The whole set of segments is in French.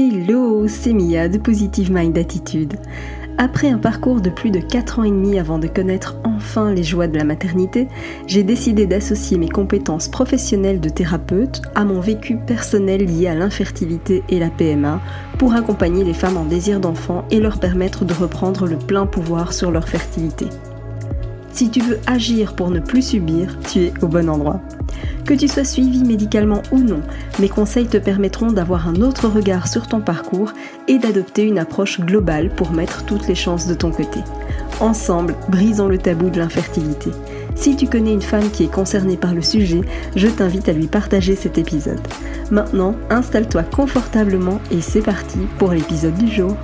Hello, c'est Mia de Positive Mind Attitude. Après un parcours de plus de 4 ans et demi avant de connaître enfin les joies de la maternité, j'ai décidé d'associer mes compétences professionnelles de thérapeute à mon vécu personnel lié à l'infertilité et la PMA pour accompagner les femmes en désir d'enfant et leur permettre de reprendre le plein pouvoir sur leur fertilité. Si tu veux agir pour ne plus subir, tu es au bon endroit. Que tu sois suivi médicalement ou non, mes conseils te permettront d'avoir un autre regard sur ton parcours et d'adopter une approche globale pour mettre toutes les chances de ton côté. Ensemble, brisons le tabou de l'infertilité. Si tu connais une femme qui est concernée par le sujet, je t'invite à lui partager cet épisode. Maintenant, installe-toi confortablement et c'est parti pour l'épisode du jour.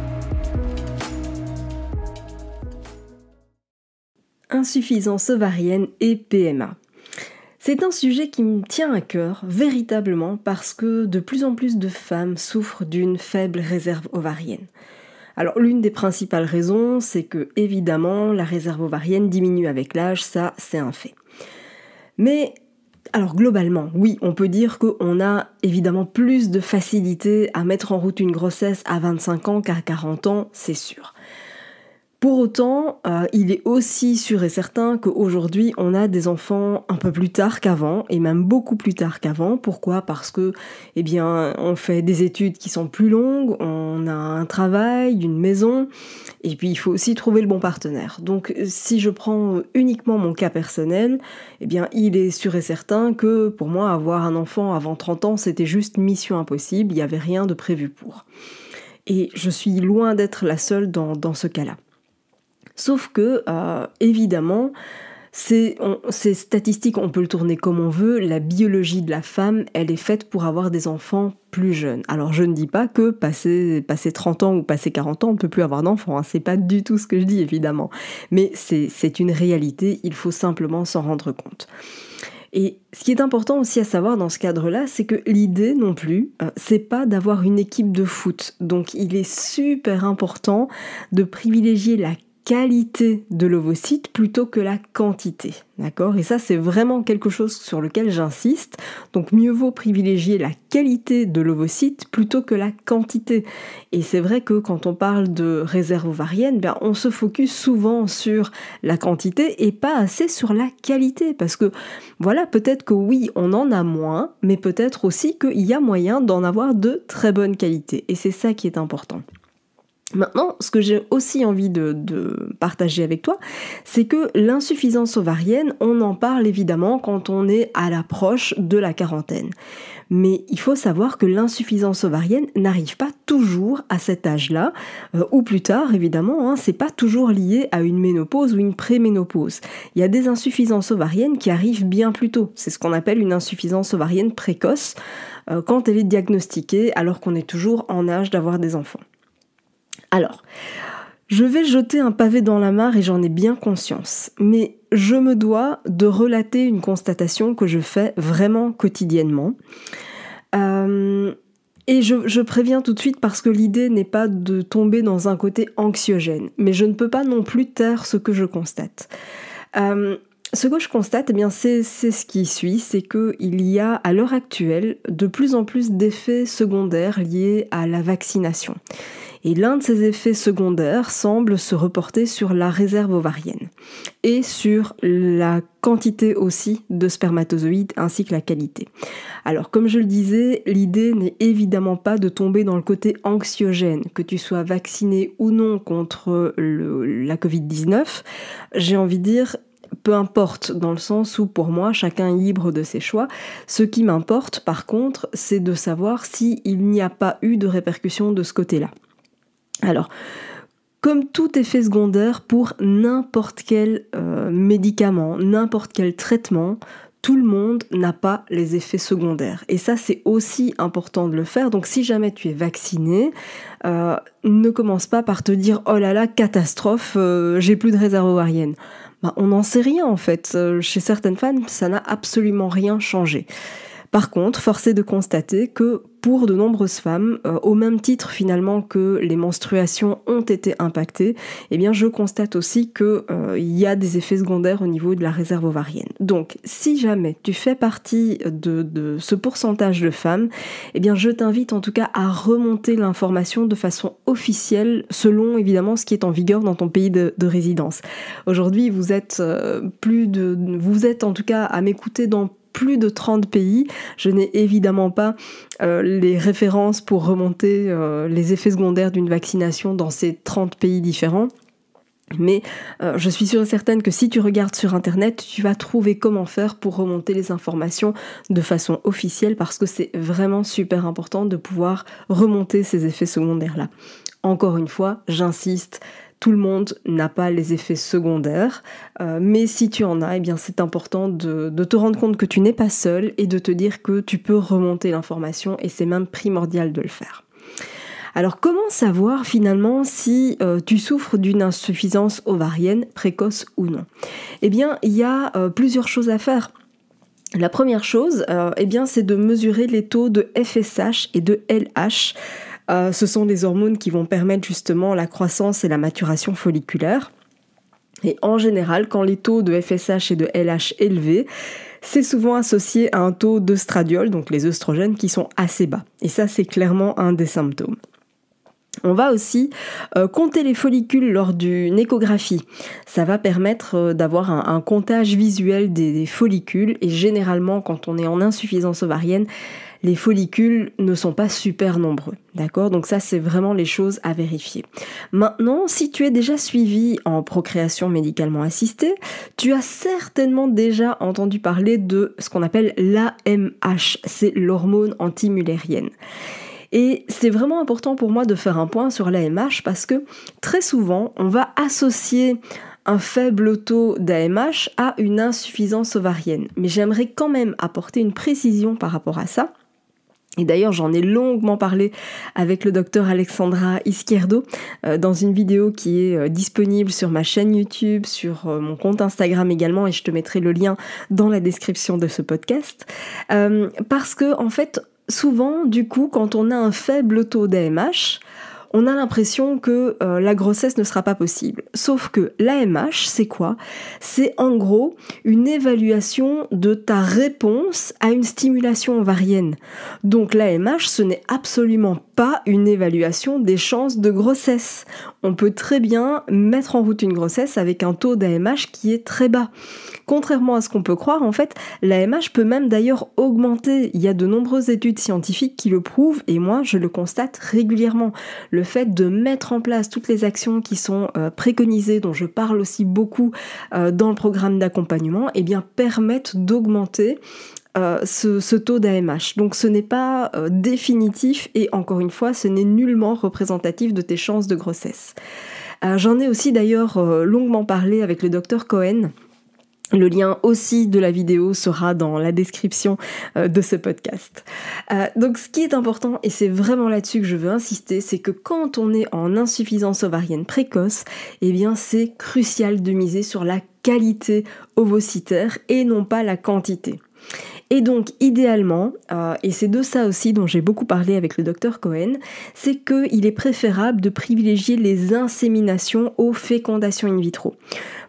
Insuffisance ovarienne et PMA. C'est un sujet qui me tient à cœur véritablement parce que de plus en plus de femmes souffrent d'une faible réserve ovarienne. Alors l'une des principales raisons, c'est que évidemment la réserve ovarienne diminue avec l'âge, ça c'est un fait. Mais alors globalement, oui, on peut dire qu'on a évidemment plus de facilité à mettre en route une grossesse à 25 ans qu'à 40 ans, c'est sûr. Pour autant, euh, il est aussi sûr et certain qu'aujourd'hui, on a des enfants un peu plus tard qu'avant, et même beaucoup plus tard qu'avant. Pourquoi Parce que, eh bien, on fait des études qui sont plus longues, on a un travail, une maison, et puis il faut aussi trouver le bon partenaire. Donc, si je prends euh, uniquement mon cas personnel, eh bien, il est sûr et certain que pour moi, avoir un enfant avant 30 ans, c'était juste mission impossible, il n'y avait rien de prévu pour. Et je suis loin d'être la seule dans ce cas-là. Sauf que, euh, évidemment, ces, ces, statistiques, on peut le tourner comme on veut, la biologie de la femme, elle est faite pour avoir des enfants plus jeunes. Alors je ne dis pas que passer passer 30 ans ou passer 40 ans, on ne peut plus avoir d'enfants, Ce hein. c'est pas du tout ce que je dis évidemment, mais c'est une réalité, il faut simplement s'en rendre compte. Et ce qui est important aussi à savoir dans ce cadre-là, c'est que l'idée non plus, euh, c'est pas d'avoir une équipe de foot. Donc il est super important de privilégier la qualité de l'ovocyte plutôt que la quantité. D'accord Et ça, c'est vraiment quelque chose sur lequel j'insiste. Donc, mieux vaut privilégier la qualité de l'ovocyte plutôt que la quantité. Et c'est vrai que quand on parle de réserve ovarienne, ben, on se focus souvent sur la quantité et pas assez sur la qualité. Parce que, voilà, peut-être que oui, on en a moins, mais peut-être aussi qu'il y a moyen d'en avoir de très bonne qualité. Et c'est ça qui est important. Maintenant, ce que j'ai aussi envie de, partager avec toi, c'est que l'insuffisance ovarienne, on en parle évidemment quand on est à l'approche de la quarantaine. Mais il faut savoir que l'insuffisance ovarienne n'arrive pas toujours à cet âge-là, euh, ou plus tard évidemment, hein, c'est pas toujours lié à une ménopause ou une préménopause. Il y a des insuffisances ovariennes qui arrivent bien plus tôt. C'est ce qu'on appelle une insuffisance ovarienne précoce, euh, quand elle est diagnostiquée alors qu'on est toujours en âge d'avoir des enfants. Alors, je vais jeter un pavé dans la mare et j'en ai bien conscience, mais je me dois de relater une constatation que je fais vraiment quotidiennement. Euh, et je, préviens tout de suite parce que l'idée n'est pas de tomber dans un côté anxiogène, mais je ne peux pas non plus taire ce que je constate. Euh, ce que je constate, eh bien, c'est, ce qui suit, c'est qu'il y a à l'heure actuelle de plus en plus d'effets secondaires liés à la vaccination et l'un de ces effets secondaires semble se reporter sur la réserve ovarienne et sur la quantité aussi de spermatozoïdes ainsi que la qualité. Alors comme je le disais, l'idée n'est évidemment pas de tomber dans le côté anxiogène, que tu sois vacciné ou non contre la Covid-19, j'ai envie de dire peu importe, dans le sens où pour moi chacun est libre de ses choix. Ce qui m'importe par contre, c'est de savoir s'il n'y a pas eu de répercussions de ce côté-là. Alors, comme tout effet secondaire pour n'importe quel euh, médicament, n'importe quel traitement, tout le monde n'a pas les effets secondaires. Et ça, c'est aussi important de le faire. Donc si jamais tu es vacciné, euh, ne commence pas par te dire ⁇ Oh là là, catastrophe, euh, j'ai plus de réserve ovarienne bah, On n'en sait rien en fait. chez certaines femmes, ça n'a absolument rien changé. Par contre, force est de constater que pour de nombreuses femmes, euh, au même titre finalement que les menstruations ont été impactées, eh bien je constate aussi qu'il euh, y a des effets secondaires au niveau de la réserve ovarienne. Donc si jamais tu fais partie de, ce pourcentage de femmes, eh bien je t'invite en tout cas à remonter l'information de façon officielle selon évidemment ce qui est en vigueur dans ton pays de, résidence. Aujourd'hui vous êtes euh, plus de vous êtes en tout cas à m'écouter dans plus de 30 pays. Je n'ai évidemment pas euh, les références pour remonter euh, les effets secondaires d'une vaccination dans ces 30 pays différents. Mais euh, je suis sûre et certaine que si tu regardes sur Internet, tu vas trouver comment faire pour remonter les informations de façon officielle parce que c'est vraiment super important de pouvoir remonter ces effets secondaires-là. Encore une fois, j'insiste, tout le monde n'a pas les effets secondaires, euh, mais si tu en as, eh bien c'est important de, te rendre compte que tu n'es pas seul et de te dire que tu peux remonter l'information et c'est même primordial de le faire. Alors comment savoir finalement si euh, tu souffres d'une insuffisance ovarienne précoce ou non Eh bien il y a euh, plusieurs choses à faire. La première chose, eh bien, c'est de mesurer les taux de FSH et de LH euh, ce sont des hormones qui vont permettre justement la croissance et la maturation folliculaire. Et en général, quand les taux de FSH et de LH élevés, c'est souvent associé à un taux d'œstradiol, donc les œstrogènes, qui sont assez bas. Et ça, c'est clairement un des symptômes. On va aussi euh, compter les follicules lors d'une échographie. Ça va permettre euh, d'avoir un, comptage visuel des, follicules et généralement quand on est en insuffisance ovarienne, les follicules ne sont pas super nombreux. D'accord Donc ça, c'est vraiment les choses à vérifier. Maintenant, si tu es déjà suivi en procréation médicalement assistée, tu as certainement déjà entendu parler de ce qu'on appelle l'AMH, c'est l'hormone antimullérienne. Et c'est vraiment important pour moi de faire un point sur l'AMH parce que très souvent, on va associer un faible taux d'AMH à une insuffisance ovarienne. Mais j'aimerais quand même apporter une précision par rapport à ça et d'ailleurs, j'en ai longuement parlé avec le docteur Alexandra Isquierdo euh, dans une vidéo qui est euh, disponible sur ma chaîne YouTube, sur euh, mon compte Instagram également, et je te mettrai le lien dans la description de ce podcast. parce que, en fait, souvent, du coup, quand on a un faible taux d'AMH, on a l'impression que euh, la grossesse ne sera pas possible. Sauf que l'AMH, c'est quoi C'est en gros une évaluation de ta réponse à une stimulation ovarienne. Donc l'AMH, ce n'est absolument pas une évaluation des chances de grossesse on peut très bien mettre en route une grossesse avec un taux d'AMH qui est très bas. Contrairement à ce qu'on peut croire, en fait, l'AMH peut même d'ailleurs augmenter. Il y a de nombreuses études scientifiques qui le prouvent et moi je le constate régulièrement. Le fait de mettre en place toutes les actions qui sont euh, préconisées, dont je parle aussi beaucoup euh, dans le programme d'accompagnement, eh bien permettent d'augmenter euh, ce, taux d'AMH. Donc ce n'est pas euh, définitif et encore une fois, ce n'est nullement représentatif de tes chances de grossesse. Euh, j'en ai aussi d'ailleurs longuement parlé avec le docteur Cohen. Le lien aussi de la vidéo sera dans la description de ce podcast. donc ce qui est important, et c'est vraiment là-dessus que je veux insister, c'est que quand on est en insuffisance ovarienne précoce, eh bien c'est crucial de miser sur la qualité ovocitaire et non pas la quantité. Et donc idéalement, euh, et c'est de ça aussi dont j'ai beaucoup parlé avec le docteur Cohen, c'est qu'il est préférable de privilégier les inséminations aux fécondations in vitro.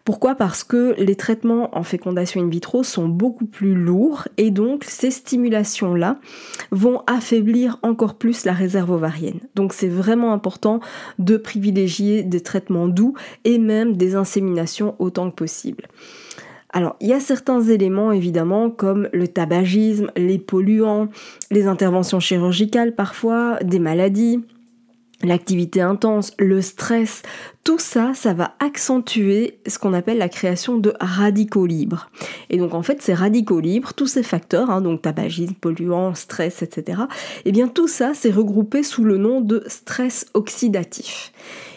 Pourquoi Parce que les traitements en fécondation in vitro sont beaucoup plus lourds et donc ces stimulations-là vont affaiblir encore plus la réserve ovarienne. Donc c'est vraiment important de privilégier des traitements doux et même des inséminations autant que possible. Alors, il y a certains éléments évidemment comme le tabagisme, les polluants, les interventions chirurgicales parfois, des maladies, l'activité intense, le stress, tout ça, ça va accentuer ce qu'on appelle la création de radicaux libres. Et donc en fait, ces radicaux libres, tous ces facteurs, hein, donc tabagisme, polluants, stress, etc., eh bien tout ça, c'est regroupé sous le nom de stress oxydatif.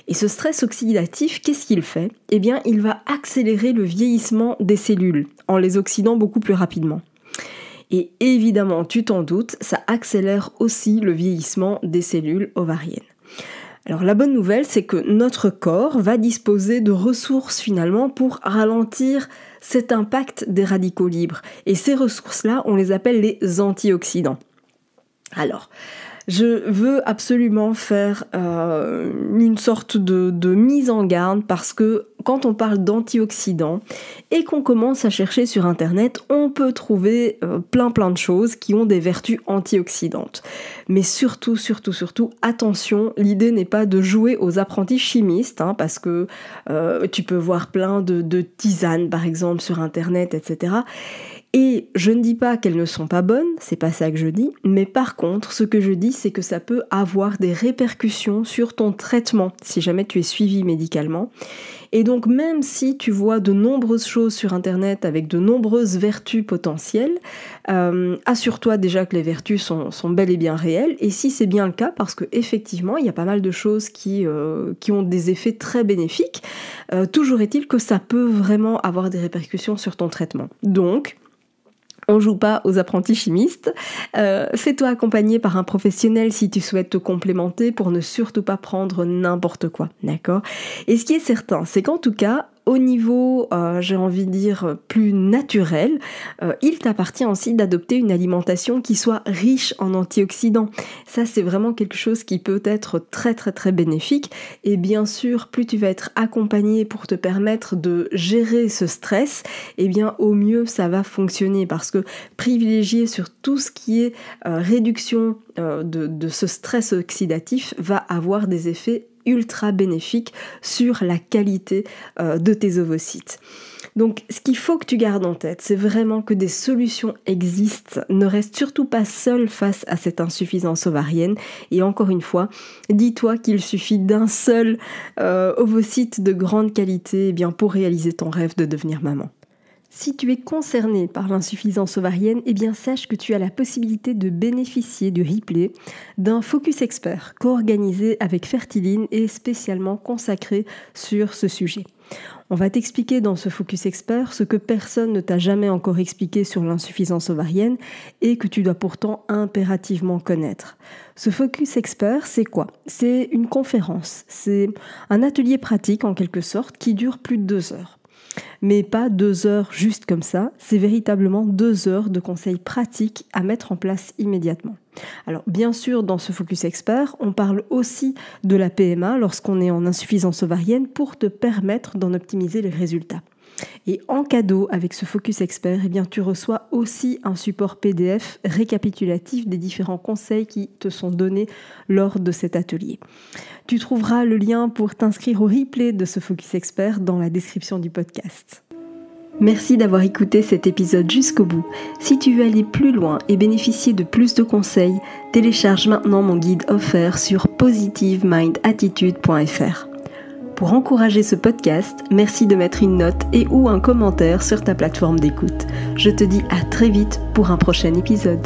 Et ce stress oxydatif, qu'est-ce qu'il fait Eh bien, il va accélérer le vieillissement des cellules en les oxydant beaucoup plus rapidement. Et évidemment, tu t'en doutes, ça accélère aussi le vieillissement des cellules ovariennes. Alors la bonne nouvelle, c'est que notre corps va disposer de ressources finalement pour ralentir cet impact des radicaux libres. Et ces ressources-là, on les appelle les antioxydants. Alors, je veux absolument faire euh, une sorte de, mise en garde parce que quand on parle d'antioxydants et qu'on commence à chercher sur internet, on peut trouver euh, plein plein de choses qui ont des vertus antioxydantes. Mais surtout, surtout, surtout, attention, l'idée n'est pas de jouer aux apprentis chimistes, hein, parce que euh, tu peux voir plein de tisanes par exemple sur internet, etc. Et je ne dis pas qu'elles ne sont pas bonnes, c'est pas ça que je dis, mais par contre, ce que je dis, c'est que ça peut avoir des répercussions sur ton traitement, si jamais tu es suivi médicalement. Et donc, même si tu vois de nombreuses choses sur Internet avec de nombreuses vertus potentielles, euh, assure-toi déjà que les vertus sont, bel et bien réelles. Et si c'est bien le cas, parce que effectivement, il y a pas mal de choses qui, euh, ont des effets très bénéfiques, euh, toujours est-il que ça peut vraiment avoir des répercussions sur ton traitement. Donc, on joue pas aux apprentis chimistes. Euh, fais-toi accompagner par un professionnel si tu souhaites te complémenter pour ne surtout pas prendre n'importe quoi, d'accord Et ce qui est certain, c'est qu'en tout cas, au niveau, euh, j'ai envie de dire, plus naturel, euh, il t'appartient aussi d'adopter une alimentation qui soit riche en antioxydants. Ça, c'est vraiment quelque chose qui peut être très très très bénéfique. Et bien sûr, plus tu vas être accompagné pour te permettre de gérer ce stress, et eh bien au mieux ça va fonctionner parce que privilégier sur tout ce qui est euh, réduction de, de ce stress oxydatif va avoir des effets ultra bénéfique sur la qualité euh, de tes ovocytes. Donc ce qu'il faut que tu gardes en tête, c'est vraiment que des solutions existent. Ne reste surtout pas seul face à cette insuffisance ovarienne. Et encore une fois, dis-toi qu'il suffit d'un seul euh, ovocyte de grande qualité eh bien, pour réaliser ton rêve de devenir maman. Si tu es concerné par l'insuffisance ovarienne, eh bien sache que tu as la possibilité de bénéficier du replay d'un focus expert co-organisé avec Fertiline et spécialement consacré sur ce sujet. On va t'expliquer dans ce focus expert ce que personne ne t'a jamais encore expliqué sur l'insuffisance ovarienne et que tu dois pourtant impérativement connaître. Ce focus expert, c'est quoi C'est une conférence, c'est un atelier pratique en quelque sorte qui dure plus de deux heures mais pas deux heures juste comme ça, c'est véritablement deux heures de conseils pratiques à mettre en place immédiatement. Alors bien sûr, dans ce focus expert, on parle aussi de la PMA lorsqu'on est en insuffisance ovarienne pour te permettre d'en optimiser les résultats. Et en cadeau, avec ce Focus Expert, eh bien, tu reçois aussi un support PDF récapitulatif des différents conseils qui te sont donnés lors de cet atelier. Tu trouveras le lien pour t'inscrire au replay de ce Focus Expert dans la description du podcast. Merci d'avoir écouté cet épisode jusqu'au bout. Si tu veux aller plus loin et bénéficier de plus de conseils, télécharge maintenant mon guide offert sur positivemindattitude.fr. Pour encourager ce podcast, merci de mettre une note et ou un commentaire sur ta plateforme d'écoute. Je te dis à très vite pour un prochain épisode.